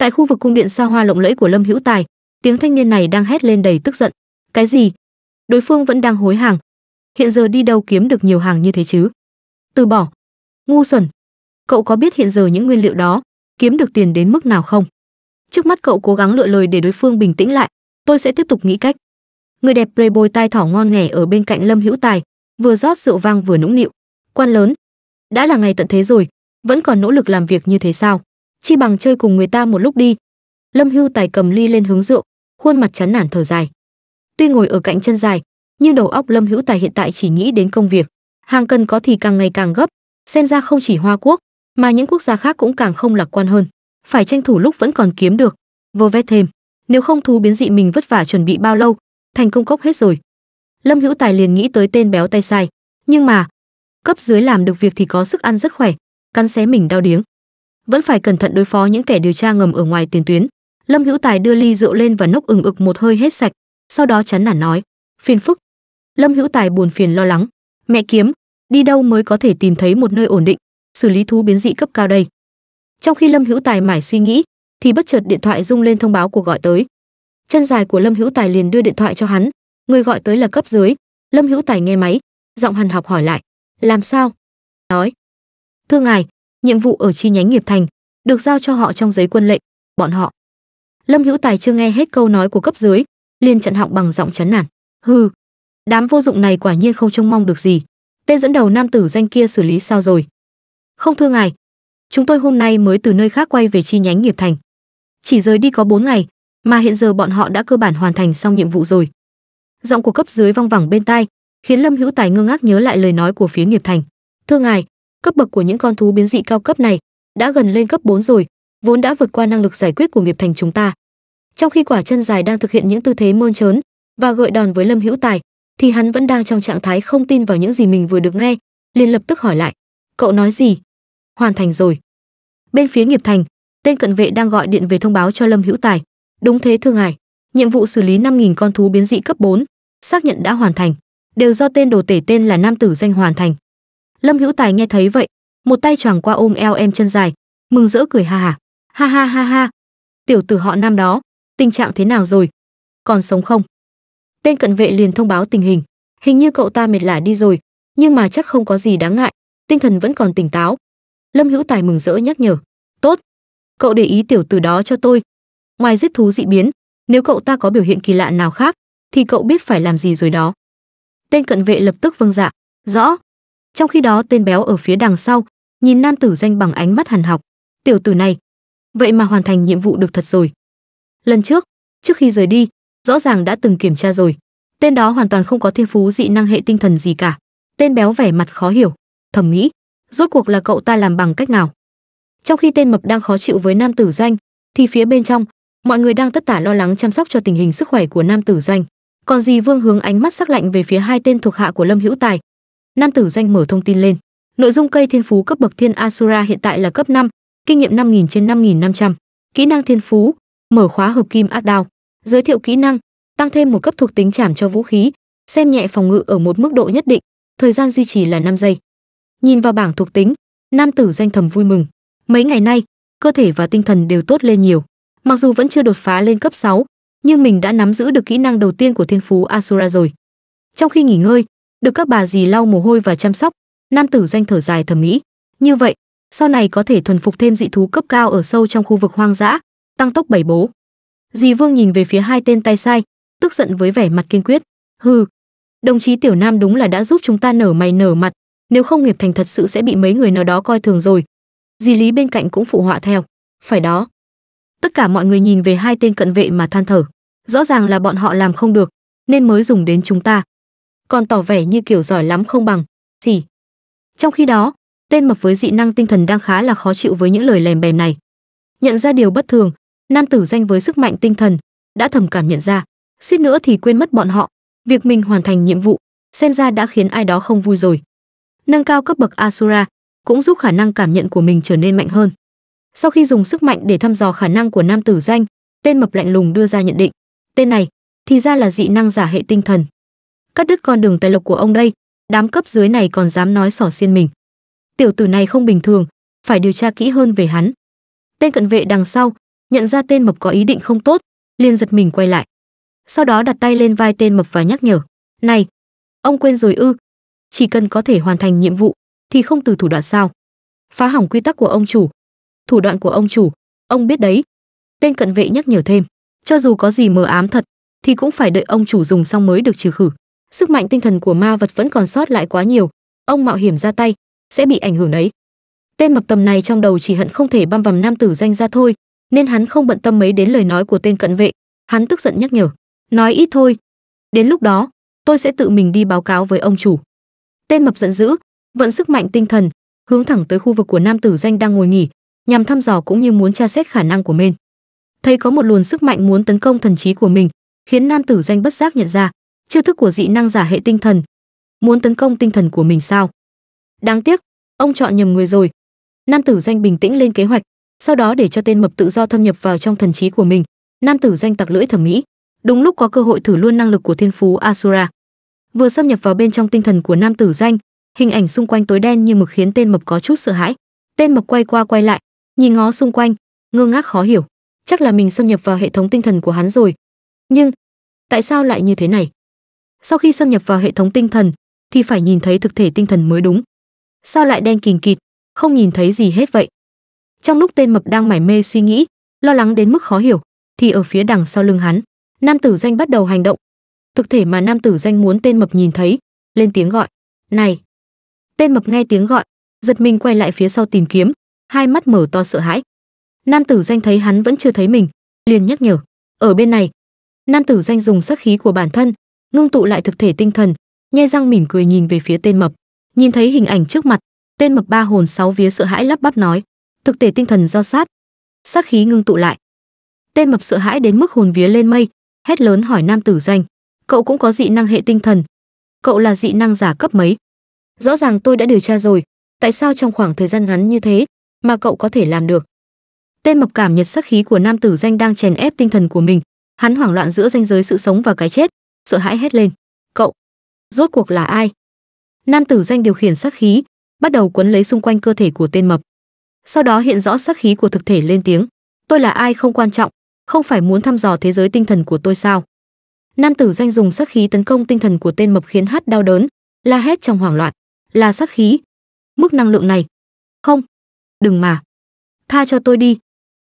tại khu vực cung điện xa hoa lộng lẫy của lâm hữu tài tiếng thanh niên này đang hét lên đầy tức giận cái gì đối phương vẫn đang hối hàng hiện giờ đi đâu kiếm được nhiều hàng như thế chứ từ bỏ ngu xuẩn cậu có biết hiện giờ những nguyên liệu đó kiếm được tiền đến mức nào không trước mắt cậu cố gắng lựa lời để đối phương bình tĩnh lại tôi sẽ tiếp tục nghĩ cách người đẹp playboy tai thỏ ngon nghẻ ở bên cạnh lâm hữu tài vừa rót rượu vang vừa nũng nịu quan lớn đã là ngày tận thế rồi vẫn còn nỗ lực làm việc như thế sao chi bằng chơi cùng người ta một lúc đi lâm hưu tài cầm ly lên hướng rượu khuôn mặt chán nản thở dài tuy ngồi ở cạnh chân dài nhưng đầu óc lâm hữu tài hiện tại chỉ nghĩ đến công việc hàng cần có thì càng ngày càng gấp xem ra không chỉ hoa quốc mà những quốc gia khác cũng càng không lạc quan hơn phải tranh thủ lúc vẫn còn kiếm được vô vét thêm nếu không thú biến dị mình vất vả chuẩn bị bao lâu thành công cốc hết rồi lâm hữu tài liền nghĩ tới tên béo tay sai nhưng mà cấp dưới làm được việc thì có sức ăn rất khỏe cắn xé mình đau điếng vẫn phải cẩn thận đối phó những kẻ điều tra ngầm ở ngoài tiền tuyến lâm hữu tài đưa ly rượu lên và nốc ừng ực một hơi hết sạch sau đó chán nản nói phiền phức lâm hữu tài buồn phiền lo lắng mẹ kiếm đi đâu mới có thể tìm thấy một nơi ổn định xử lý thú biến dị cấp cao đây trong khi lâm hữu tài mải suy nghĩ thì bất chợt điện thoại rung lên thông báo cuộc gọi tới chân dài của lâm hữu tài liền đưa điện thoại cho hắn người gọi tới là cấp dưới lâm hữu tài nghe máy giọng hằn học hỏi lại làm sao nói thưa ngài nhiệm vụ ở chi nhánh nghiệp thành được giao cho họ trong giấy quân lệnh bọn họ lâm hữu tài chưa nghe hết câu nói của cấp dưới liền chặn họng bằng giọng chán nản hư đám vô dụng này quả nhiên không trông mong được gì tên dẫn đầu nam tử doanh kia xử lý sao rồi không thưa ngài chúng tôi hôm nay mới từ nơi khác quay về chi nhánh nghiệp thành chỉ rời đi có 4 ngày mà hiện giờ bọn họ đã cơ bản hoàn thành xong nhiệm vụ rồi giọng của cấp dưới văng vẳng bên tai khiến lâm hữu tài ngơ ngác nhớ lại lời nói của phía nghiệp thành thưa ngài cấp bậc của những con thú biến dị cao cấp này đã gần lên cấp 4 rồi, vốn đã vượt qua năng lực giải quyết của nghiệp thành chúng ta. Trong khi quả chân dài đang thực hiện những tư thế mơn trớn và gợi đòn với Lâm Hữu Tài, thì hắn vẫn đang trong trạng thái không tin vào những gì mình vừa được nghe, liền lập tức hỏi lại: "Cậu nói gì? Hoàn thành rồi?" Bên phía nghiệp thành, tên cận vệ đang gọi điện về thông báo cho Lâm Hữu Tài. "Đúng thế thương ngài, nhiệm vụ xử lý 5000 con thú biến dị cấp 4, xác nhận đã hoàn thành, đều do tên đồ tể tên là Nam Tử Doanh hoàn thành." lâm hữu tài nghe thấy vậy một tay choàng qua ôm eo em chân dài mừng rỡ cười ha ha ha ha ha ha tiểu tử họ nam đó tình trạng thế nào rồi còn sống không tên cận vệ liền thông báo tình hình hình như cậu ta mệt lả đi rồi nhưng mà chắc không có gì đáng ngại tinh thần vẫn còn tỉnh táo lâm hữu tài mừng rỡ nhắc nhở tốt cậu để ý tiểu tử đó cho tôi ngoài giết thú dị biến nếu cậu ta có biểu hiện kỳ lạ nào khác thì cậu biết phải làm gì rồi đó tên cận vệ lập tức vâng dạ rõ trong khi đó tên béo ở phía đằng sau nhìn nam tử doanh bằng ánh mắt hằn học tiểu tử này vậy mà hoàn thành nhiệm vụ được thật rồi lần trước trước khi rời đi rõ ràng đã từng kiểm tra rồi tên đó hoàn toàn không có thiên phú dị năng hệ tinh thần gì cả tên béo vẻ mặt khó hiểu thầm nghĩ rốt cuộc là cậu ta làm bằng cách nào trong khi tên mập đang khó chịu với nam tử doanh thì phía bên trong mọi người đang tất tả lo lắng chăm sóc cho tình hình sức khỏe của nam tử doanh còn gì vương hướng ánh mắt sắc lạnh về phía hai tên thuộc hạ của lâm hữu tài Nam Tử Doanh mở thông tin lên. Nội dung cây thiên phú cấp bậc Thiên Asura hiện tại là cấp 5, kinh nghiệm 5000 trên 5500. Kỹ năng thiên phú, mở khóa hợp kim át đao. Giới thiệu kỹ năng, tăng thêm một cấp thuộc tính chảm cho vũ khí, xem nhẹ phòng ngự ở một mức độ nhất định, thời gian duy trì là 5 giây. Nhìn vào bảng thuộc tính, Nam Tử Doanh thầm vui mừng. Mấy ngày nay, cơ thể và tinh thần đều tốt lên nhiều. Mặc dù vẫn chưa đột phá lên cấp 6, nhưng mình đã nắm giữ được kỹ năng đầu tiên của thiên phú Asura rồi. Trong khi nghỉ ngơi, được các bà dì lau mồ hôi và chăm sóc nam tử doanh thở dài thầm nghĩ như vậy sau này có thể thuần phục thêm dị thú cấp cao ở sâu trong khu vực hoang dã tăng tốc bảy bố dì vương nhìn về phía hai tên tay sai tức giận với vẻ mặt kiên quyết hừ đồng chí tiểu nam đúng là đã giúp chúng ta nở mày nở mặt nếu không nghiệp thành thật sự sẽ bị mấy người nào đó coi thường rồi dì lý bên cạnh cũng phụ họa theo phải đó tất cả mọi người nhìn về hai tên cận vệ mà than thở rõ ràng là bọn họ làm không được nên mới dùng đến chúng ta còn tỏ vẻ như kiểu giỏi lắm không bằng gì trong khi đó tên mập với dị năng tinh thần đang khá là khó chịu với những lời lèm bèm này nhận ra điều bất thường nam tử doanh với sức mạnh tinh thần đã thầm cảm nhận ra suýt nữa thì quên mất bọn họ việc mình hoàn thành nhiệm vụ xem ra đã khiến ai đó không vui rồi nâng cao cấp bậc asura cũng giúp khả năng cảm nhận của mình trở nên mạnh hơn sau khi dùng sức mạnh để thăm dò khả năng của nam tử doanh tên mập lạnh lùng đưa ra nhận định tên này thì ra là dị năng giả hệ tinh thần cắt đứt con đường tài lộc của ông đây đám cấp dưới này còn dám nói xỏ xiên mình tiểu tử này không bình thường phải điều tra kỹ hơn về hắn tên cận vệ đằng sau nhận ra tên mập có ý định không tốt liền giật mình quay lại sau đó đặt tay lên vai tên mập và nhắc nhở này ông quên rồi ư chỉ cần có thể hoàn thành nhiệm vụ thì không từ thủ đoạn sao phá hỏng quy tắc của ông chủ thủ đoạn của ông chủ ông biết đấy tên cận vệ nhắc nhở thêm cho dù có gì mờ ám thật thì cũng phải đợi ông chủ dùng xong mới được trừ khử sức mạnh tinh thần của ma vật vẫn còn sót lại quá nhiều ông mạo hiểm ra tay sẽ bị ảnh hưởng đấy tên mập tầm này trong đầu chỉ hận không thể băm vằm nam tử doanh ra thôi nên hắn không bận tâm mấy đến lời nói của tên cận vệ hắn tức giận nhắc nhở nói ít thôi đến lúc đó tôi sẽ tự mình đi báo cáo với ông chủ tên mập giận dữ vận sức mạnh tinh thần hướng thẳng tới khu vực của nam tử doanh đang ngồi nghỉ nhằm thăm dò cũng như muốn tra xét khả năng của mình thấy có một luồng sức mạnh muốn tấn công thần trí của mình khiến nam tử doanh bất giác nhận ra chiêu thức của dị năng giả hệ tinh thần muốn tấn công tinh thần của mình sao đáng tiếc ông chọn nhầm người rồi nam tử doanh bình tĩnh lên kế hoạch sau đó để cho tên mập tự do thâm nhập vào trong thần trí của mình nam tử doanh tặc lưỡi thẩm mỹ đúng lúc có cơ hội thử luôn năng lực của thiên phú asura vừa xâm nhập vào bên trong tinh thần của nam tử doanh hình ảnh xung quanh tối đen như mực khiến tên mập có chút sợ hãi tên mập quay qua quay lại nhìn ngó xung quanh ngơ ngác khó hiểu chắc là mình xâm nhập vào hệ thống tinh thần của hắn rồi nhưng tại sao lại như thế này sau khi xâm nhập vào hệ thống tinh thần thì phải nhìn thấy thực thể tinh thần mới đúng sao lại đen kình kịt không nhìn thấy gì hết vậy trong lúc tên mập đang mải mê suy nghĩ lo lắng đến mức khó hiểu thì ở phía đằng sau lưng hắn nam tử doanh bắt đầu hành động thực thể mà nam tử doanh muốn tên mập nhìn thấy lên tiếng gọi này tên mập nghe tiếng gọi giật mình quay lại phía sau tìm kiếm hai mắt mở to sợ hãi nam tử doanh thấy hắn vẫn chưa thấy mình liền nhắc nhở ở bên này nam tử doanh dùng sắc khí của bản thân ngưng tụ lại thực thể tinh thần, nhe răng mỉm cười nhìn về phía tên mập. Nhìn thấy hình ảnh trước mặt, tên mập ba hồn sáu vía sợ hãi lắp bắp nói, thực thể tinh thần do sát, sát khí ngưng tụ lại. Tên mập sợ hãi đến mức hồn vía lên mây, hét lớn hỏi nam tử doanh, cậu cũng có dị năng hệ tinh thần, cậu là dị năng giả cấp mấy? Rõ ràng tôi đã điều tra rồi, tại sao trong khoảng thời gian ngắn như thế mà cậu có thể làm được? Tên mập cảm nhật sắc khí của nam tử doanh đang chèn ép tinh thần của mình, hắn hoảng loạn giữa ranh giới sự sống và cái chết, sợ hãi hét lên cậu rốt cuộc là ai nam tử doanh điều khiển sát khí bắt đầu quấn lấy xung quanh cơ thể của tên mập sau đó hiện rõ sát khí của thực thể lên tiếng tôi là ai không quan trọng không phải muốn thăm dò thế giới tinh thần của tôi sao nam tử doanh dùng sát khí tấn công tinh thần của tên mập khiến hắt đau đớn la hét trong hoảng loạn là sát khí mức năng lượng này không đừng mà tha cho tôi đi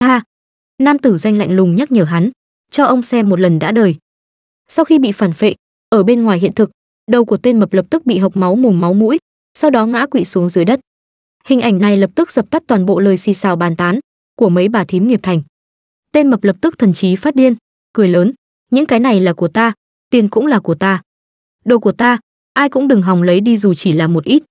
tha nam tử doanh lạnh lùng nhắc nhở hắn cho ông xem một lần đã đời sau khi bị phản phệ, ở bên ngoài hiện thực, đầu của tên mập lập tức bị hộc máu mồm máu mũi, sau đó ngã quỵ xuống dưới đất. Hình ảnh này lập tức dập tắt toàn bộ lời xì xào bàn tán của mấy bà thím nghiệp thành. Tên mập lập tức thần trí phát điên, cười lớn, những cái này là của ta, tiền cũng là của ta. Đồ của ta, ai cũng đừng hòng lấy đi dù chỉ là một ít.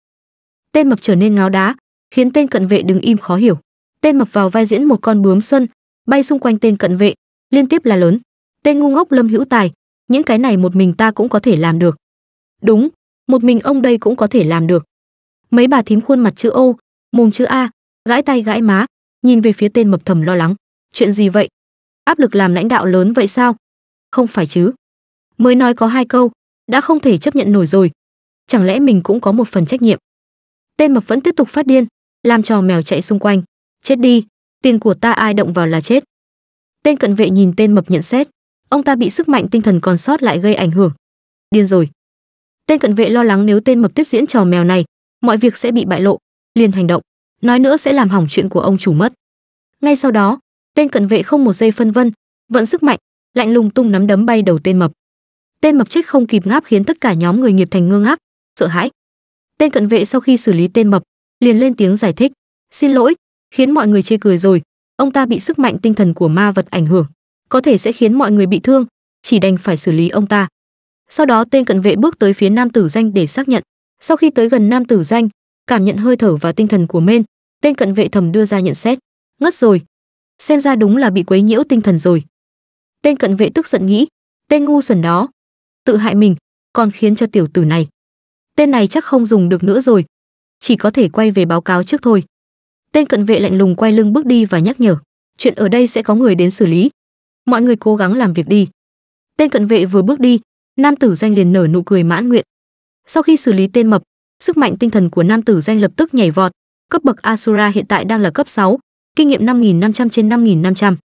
Tên mập trở nên ngáo đá, khiến tên cận vệ đứng im khó hiểu. Tên mập vào vai diễn một con bướm xuân, bay xung quanh tên cận vệ, liên tiếp là lớn. Tên ngu ngốc Lâm Hữu Tài, những cái này một mình ta cũng có thể làm được đúng một mình ông đây cũng có thể làm được mấy bà thím khuôn mặt chữ ô mồm chữ a gãi tay gãi má nhìn về phía tên mập thầm lo lắng chuyện gì vậy áp lực làm lãnh đạo lớn vậy sao không phải chứ mới nói có hai câu đã không thể chấp nhận nổi rồi chẳng lẽ mình cũng có một phần trách nhiệm tên mập vẫn tiếp tục phát điên làm trò mèo chạy xung quanh chết đi tiền của ta ai động vào là chết tên cận vệ nhìn tên mập nhận xét ông ta bị sức mạnh tinh thần còn sót lại gây ảnh hưởng. Điên rồi. Tên cận vệ lo lắng nếu tên mập tiếp diễn trò mèo này, mọi việc sẽ bị bại lộ, liền hành động, nói nữa sẽ làm hỏng chuyện của ông chủ mất. Ngay sau đó, tên cận vệ không một giây phân vân, vận sức mạnh, lạnh lùng tung nắm đấm bay đầu tên mập. Tên mập chết không kịp ngáp khiến tất cả nhóm người nghiệp thành ngơ ngác, sợ hãi. Tên cận vệ sau khi xử lý tên mập, liền lên tiếng giải thích, "Xin lỗi, khiến mọi người chê cười rồi, ông ta bị sức mạnh tinh thần của ma vật ảnh hưởng." có thể sẽ khiến mọi người bị thương, chỉ đành phải xử lý ông ta. Sau đó tên cận vệ bước tới phía nam tử doanh để xác nhận. Sau khi tới gần nam tử doanh, cảm nhận hơi thở và tinh thần của Mên, tên cận vệ thầm đưa ra nhận xét, ngất rồi, xem ra đúng là bị quấy nhiễu tinh thần rồi. Tên cận vệ tức giận nghĩ, tên ngu xuẩn đó, tự hại mình, còn khiến cho tiểu tử này. Tên này chắc không dùng được nữa rồi, chỉ có thể quay về báo cáo trước thôi. Tên cận vệ lạnh lùng quay lưng bước đi và nhắc nhở, chuyện ở đây sẽ có người đến xử lý, mọi người cố gắng làm việc đi tên cận vệ vừa bước đi nam tử doanh liền nở nụ cười mãn nguyện sau khi xử lý tên mập sức mạnh tinh thần của nam tử doanh lập tức nhảy vọt cấp bậc asura hiện tại đang là cấp 6, kinh nghiệm năm nghìn năm trăm trên năm nghìn năm trăm.